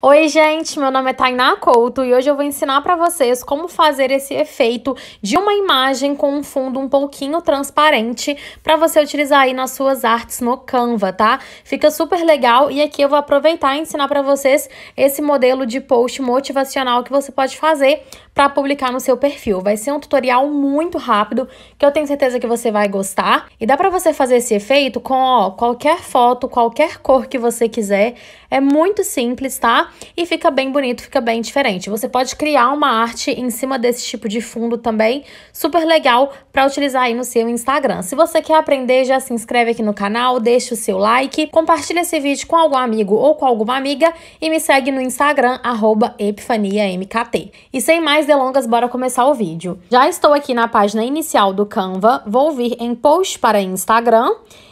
Oi, gente, meu nome é Tainá Couto e hoje eu vou ensinar para vocês como fazer esse efeito de uma imagem com um fundo um pouquinho transparente para você utilizar aí nas suas artes no Canva, tá? Fica super legal e aqui eu vou aproveitar e ensinar para vocês esse modelo de post motivacional que você pode fazer para publicar no seu perfil. Vai ser um tutorial muito rápido que eu tenho certeza que você vai gostar e dá para você fazer esse efeito com ó, qualquer foto, qualquer cor que você quiser. É muito simples, tá? E fica bem bonito, fica bem diferente. Você pode criar uma arte em cima desse tipo de fundo também, super legal para utilizar aí no seu Instagram. Se você quer aprender, já se inscreve aqui no canal, deixa o seu like, compartilha esse vídeo com algum amigo ou com alguma amiga e me segue no Instagram @epifaniamkt. E sem mais delongas, bora começar o vídeo. Já estou aqui na página inicial do Canva, vou vir em post para Instagram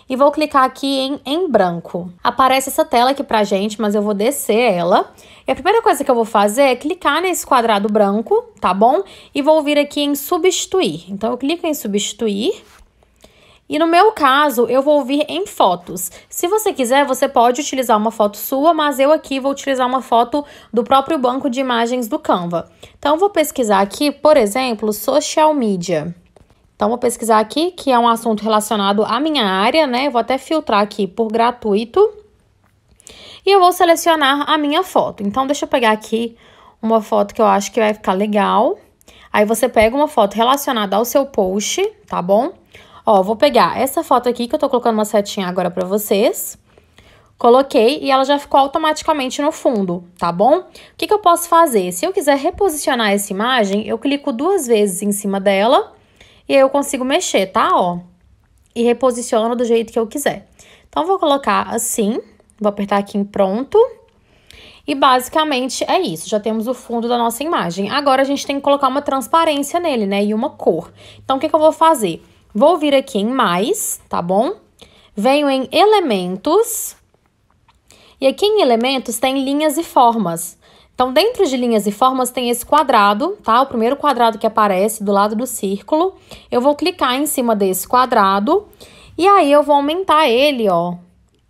e vou clicar aqui em em branco. Aparece essa tela aqui pra gente, mas eu vou descer ela. E a primeira coisa que eu vou fazer é clicar nesse quadrado branco, tá bom? E vou vir aqui em substituir. Então eu clico em substituir. E no meu caso, eu vou vir em fotos. Se você quiser, você pode utilizar uma foto sua, mas eu aqui vou utilizar uma foto do próprio banco de imagens do Canva. Então, vou pesquisar aqui, por exemplo, social media. Então, vou pesquisar aqui, que é um assunto relacionado à minha área, né? Eu vou até filtrar aqui por gratuito. E eu vou selecionar a minha foto. Então, deixa eu pegar aqui uma foto que eu acho que vai ficar legal. Aí você pega uma foto relacionada ao seu post, tá bom? Ó, vou pegar essa foto aqui que eu tô colocando uma setinha agora pra vocês. Coloquei e ela já ficou automaticamente no fundo, tá bom? O que, que eu posso fazer? Se eu quiser reposicionar essa imagem, eu clico duas vezes em cima dela e aí eu consigo mexer, tá? Ó. E reposiciono do jeito que eu quiser. Então, vou colocar assim. Vou apertar aqui em pronto. E basicamente é isso, já temos o fundo da nossa imagem. Agora a gente tem que colocar uma transparência nele, né, e uma cor. Então, o que, que eu vou fazer? Vou vir aqui em mais, tá bom? Venho em elementos, e aqui em elementos tem linhas e formas. Então, dentro de linhas e formas tem esse quadrado, tá? O primeiro quadrado que aparece do lado do círculo. Eu vou clicar em cima desse quadrado e aí eu vou aumentar ele, ó,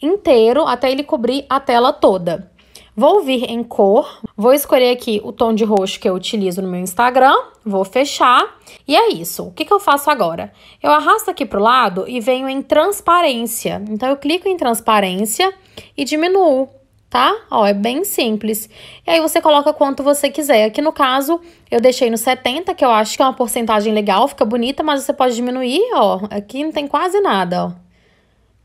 inteiro até ele cobrir a tela toda. Vou vir em cor, vou escolher aqui o tom de roxo que eu utilizo no meu Instagram, vou fechar. E é isso. O que, que eu faço agora? Eu arrasto aqui para o lado e venho em transparência. Então, eu clico em transparência e diminuo, tá? Ó, é bem simples. E aí você coloca quanto você quiser. Aqui no caso, eu deixei no 70, que eu acho que é uma porcentagem legal, fica bonita, mas você pode diminuir, ó. Aqui não tem quase nada, ó.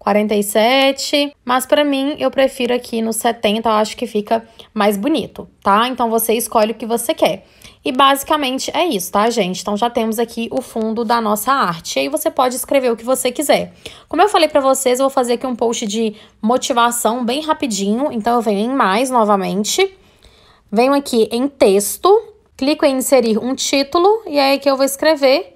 47, mas para mim eu prefiro aqui no 70, eu acho que fica mais bonito, tá? Então você escolhe o que você quer. E basicamente é isso, tá, gente? Então já temos aqui o fundo da nossa arte. E aí você pode escrever o que você quiser. Como eu falei para vocês, eu vou fazer aqui um post de motivação bem rapidinho. Então eu venho em mais novamente. Venho aqui em texto, clico em inserir um título e é aí que eu vou escrever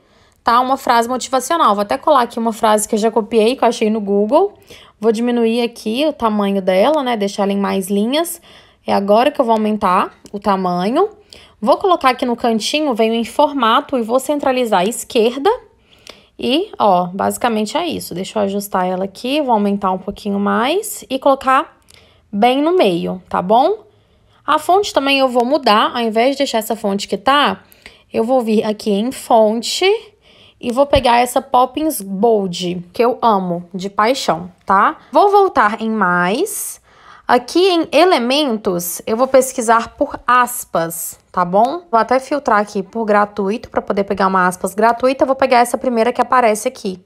tá? Uma frase motivacional. Vou até colar aqui uma frase que eu já copiei, que eu achei no Google. Vou diminuir aqui o tamanho dela, né? Deixar ela em mais linhas. É agora que eu vou aumentar o tamanho. Vou colocar aqui no cantinho, venho em formato e vou centralizar à esquerda. E, ó, basicamente é isso. Deixa eu ajustar ela aqui, vou aumentar um pouquinho mais e colocar bem no meio, tá bom? A fonte também eu vou mudar, ao invés de deixar essa fonte que tá, eu vou vir aqui em fonte e vou pegar essa Poppins Bold, que eu amo de paixão, tá? Vou voltar em mais. Aqui em elementos, eu vou pesquisar por aspas, tá bom? Vou até filtrar aqui por gratuito, para poder pegar uma aspas gratuita. Vou pegar essa primeira que aparece aqui.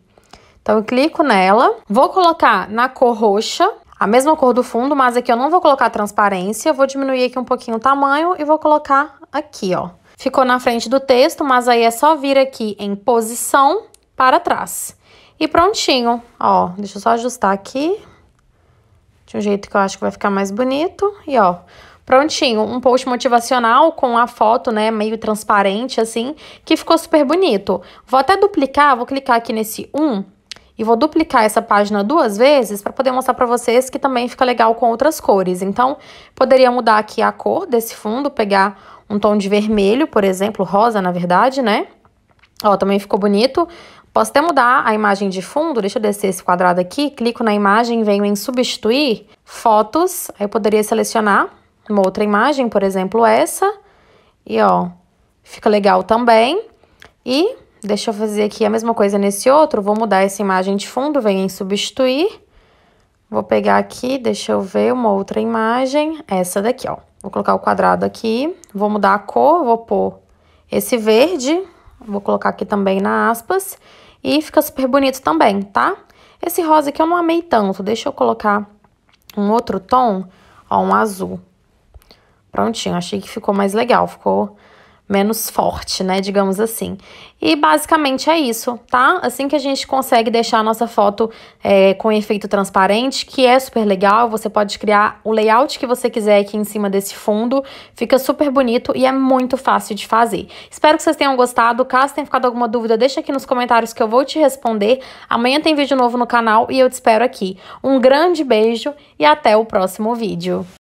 Então, eu clico nela. Vou colocar na cor roxa, a mesma cor do fundo, mas aqui eu não vou colocar transparência. vou diminuir aqui um pouquinho o tamanho e vou colocar aqui, ó. Ficou na frente do texto, mas aí é só vir aqui em posição para trás. E prontinho, ó, deixa eu só ajustar aqui, de um jeito que eu acho que vai ficar mais bonito, e ó, prontinho, um post motivacional com a foto, né, meio transparente assim, que ficou super bonito. Vou até duplicar, vou clicar aqui nesse 1 e vou duplicar essa página duas vezes para poder mostrar para vocês que também fica legal com outras cores. Então, poderia mudar aqui a cor desse fundo, pegar um tom de vermelho, por exemplo, rosa, na verdade, né? Ó, também ficou bonito. Posso até mudar a imagem de fundo, deixa eu descer esse quadrado aqui, clico na imagem, venho em substituir, fotos, aí eu poderia selecionar uma outra imagem, por exemplo, essa, e ó, fica legal também. E deixa eu fazer aqui a mesma coisa nesse outro, vou mudar essa imagem de fundo, venho em substituir, vou pegar aqui, deixa eu ver uma outra imagem, essa daqui, ó. Vou colocar o quadrado aqui, vou mudar a cor, vou pôr esse verde, vou colocar aqui também na aspas, e fica super bonito também, tá? Esse rosa aqui eu não amei tanto, deixa eu colocar um outro tom, ó, um azul. Prontinho, achei que ficou mais legal, ficou menos forte, né, digamos assim. E basicamente é isso, tá? Assim que a gente consegue deixar a nossa foto é, com efeito transparente, que é super legal, você pode criar o layout que você quiser aqui em cima desse fundo, fica super bonito e é muito fácil de fazer. Espero que vocês tenham gostado, caso tenha ficado alguma dúvida, deixa aqui nos comentários que eu vou te responder. Amanhã tem vídeo novo no canal e eu te espero aqui. Um grande beijo e até o próximo vídeo.